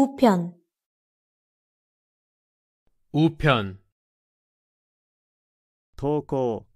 우편 우편 投稿